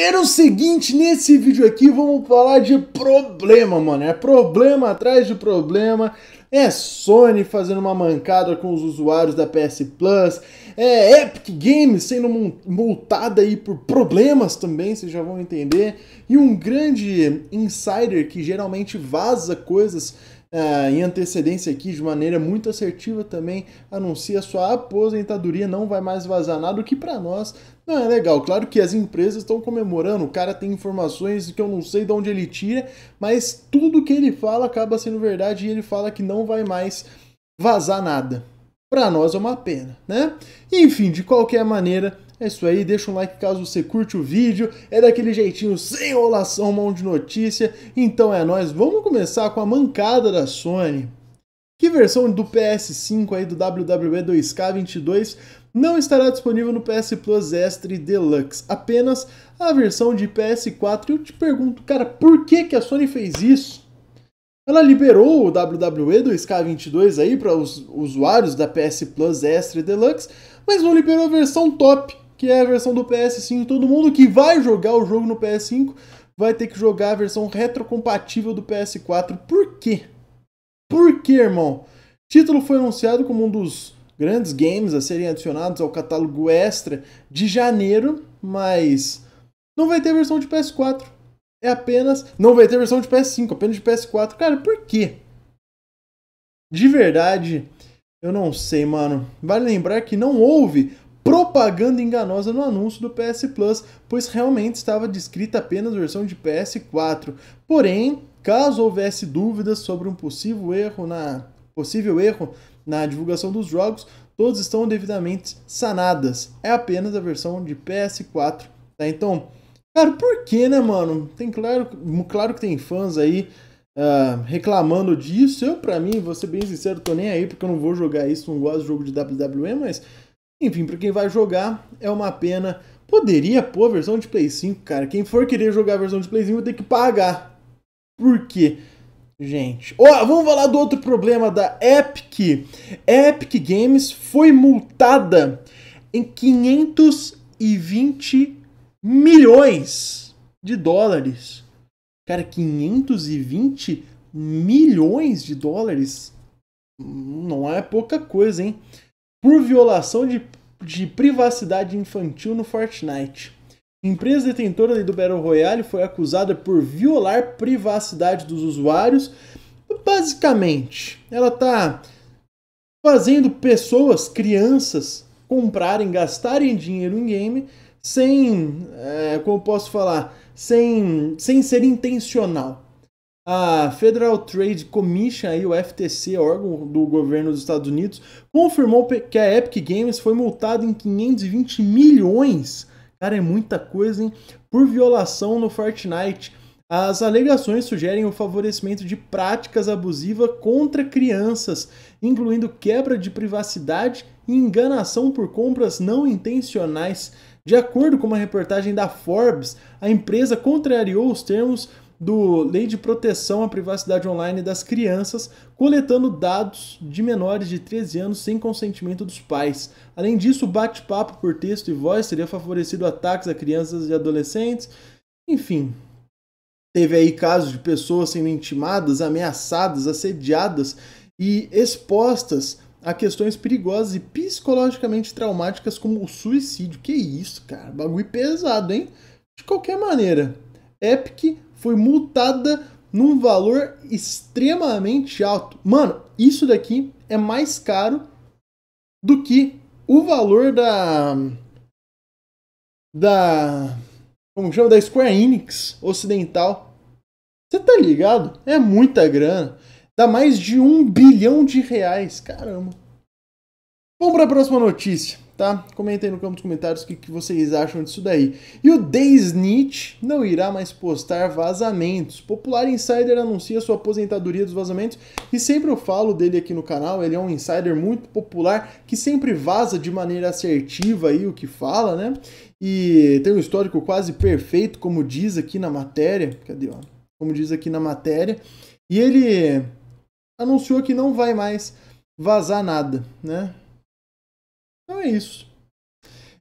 primeiro o seguinte, nesse vídeo aqui vamos falar de problema, mano. É problema atrás de problema. É Sony fazendo uma mancada com os usuários da PS Plus. É Epic Games sendo multada aí por problemas também, vocês já vão entender. E um grande insider que geralmente vaza coisas é, em antecedência aqui, de maneira muito assertiva também, anuncia sua aposentadoria, não vai mais vazar nada, o que para nós não é legal. Claro que as empresas estão comemorando, o cara tem informações que eu não sei de onde ele tira, mas tudo que ele fala acaba sendo verdade e ele fala que não vai mais vazar nada. Para nós é uma pena, né? Enfim, de qualquer maneira, é isso aí, deixa um like caso você curte o vídeo, é daquele jeitinho sem enrolação, mão de notícia. Então é nós, vamos começar com a mancada da Sony. Que versão do PS5 aí do WWE 2K22 não estará disponível no PS Plus Extra e Deluxe, apenas a versão de PS4. E eu te pergunto, cara, por que, que a Sony fez isso? Ela liberou o WWE 2K22 aí para os usuários da PS Plus Extra e Deluxe, mas não liberou a versão top que é a versão do PS5. Todo mundo que vai jogar o jogo no PS5 vai ter que jogar a versão retrocompatível do PS4. Por quê? Por quê, irmão? O título foi anunciado como um dos grandes games a serem adicionados ao catálogo extra de janeiro, mas não vai ter versão de PS4. É apenas. Não vai ter versão de PS5, apenas de PS4. Cara, por quê? De verdade, eu não sei, mano. Vale lembrar que não houve propaganda enganosa no anúncio do PS Plus, pois realmente estava descrita apenas a versão de PS4. Porém, caso houvesse dúvidas sobre um possível erro na possível erro na divulgação dos jogos, todos estão devidamente sanadas. É apenas a versão de PS4, tá? Então, cara, por que, né, mano? Tem claro, claro que tem fãs aí Uh, reclamando disso. Eu, para mim, vou ser bem sincero, tô nem aí porque eu não vou jogar isso, não gosto de jogo de WWE, mas enfim, para quem vai jogar, é uma pena. Poderia pôr versão de Play 5, cara. Quem for querer jogar a versão de Play 5 vai ter que pagar. Por quê? Gente, oh, vamos falar do outro problema da Epic. Epic Games foi multada em 520 milhões de dólares. Cara, 520 milhões de dólares não é pouca coisa, hein? por violação de, de privacidade infantil no Fortnite. empresa detentora do Battle Royale foi acusada por violar privacidade dos usuários. Basicamente, ela está fazendo pessoas, crianças, comprarem, gastarem dinheiro em game sem, é, como posso falar, sem, sem ser intencional. A Federal Trade Commission, aí, o FTC, órgão do governo dos Estados Unidos, confirmou que a Epic Games foi multada em 520 milhões, cara, é muita coisa, hein, por violação no Fortnite. As alegações sugerem o favorecimento de práticas abusivas contra crianças, incluindo quebra de privacidade e enganação por compras não intencionais. De acordo com uma reportagem da Forbes, a empresa contrariou os termos do Lei de Proteção à Privacidade Online das Crianças, coletando dados de menores de 13 anos sem consentimento dos pais. Além disso, o bate-papo por texto e voz teria favorecido ataques a crianças e adolescentes. Enfim, teve aí casos de pessoas sendo intimadas, ameaçadas, assediadas e expostas a questões perigosas e psicologicamente traumáticas como o suicídio. Que isso, cara? Bagulho pesado, hein? De qualquer maneira, Epic foi multada num valor extremamente alto. Mano, isso daqui é mais caro do que o valor da da como chama da Square Enix ocidental. Você tá ligado? É muita grana. Dá mais de um bilhão de reais, caramba. Vamos para a próxima notícia, tá? Comentem no campo dos comentários o que, que, vocês acham disso daí. E o Deisnit não irá mais postar vazamentos. Popular Insider anuncia sua aposentadoria dos vazamentos e sempre eu falo dele aqui no canal. Ele é um insider muito popular que sempre vaza de maneira assertiva aí o que fala, né? E tem um histórico quase perfeito, como diz aqui na matéria. Cadê, ó? Como diz aqui na matéria. E ele anunciou que não vai mais vazar nada, né? Então é isso.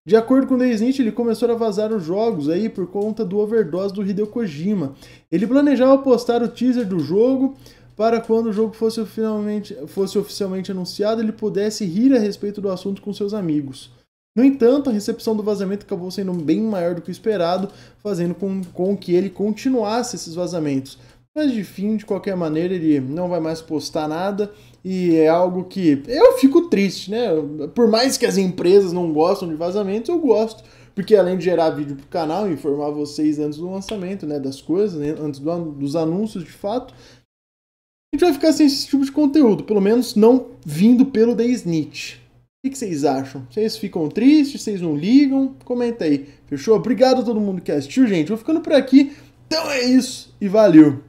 De acordo com Deisnit, ele começou a vazar os jogos aí por conta do overdose do Hideo Kojima. Ele planejava postar o teaser do jogo para quando o jogo fosse, finalmente, fosse oficialmente anunciado, ele pudesse rir a respeito do assunto com seus amigos. No entanto, a recepção do vazamento acabou sendo bem maior do que o esperado, fazendo com, com que ele continuasse esses vazamentos, mas de fim, de qualquer maneira, ele não vai mais postar nada e é algo que eu fico triste, né? Por mais que as empresas não gostam de vazamentos, eu gosto, porque além de gerar vídeo pro canal, e informar vocês antes do lançamento, né, das coisas, né, antes do, dos anúncios, de fato, a gente vai ficar sem esse tipo de conteúdo, pelo menos não vindo pelo The Snitch. O que vocês acham? Vocês ficam tristes? Vocês não ligam? Comenta aí, fechou? Obrigado a todo mundo que assistiu, gente. Vou ficando por aqui. Então é isso e valeu!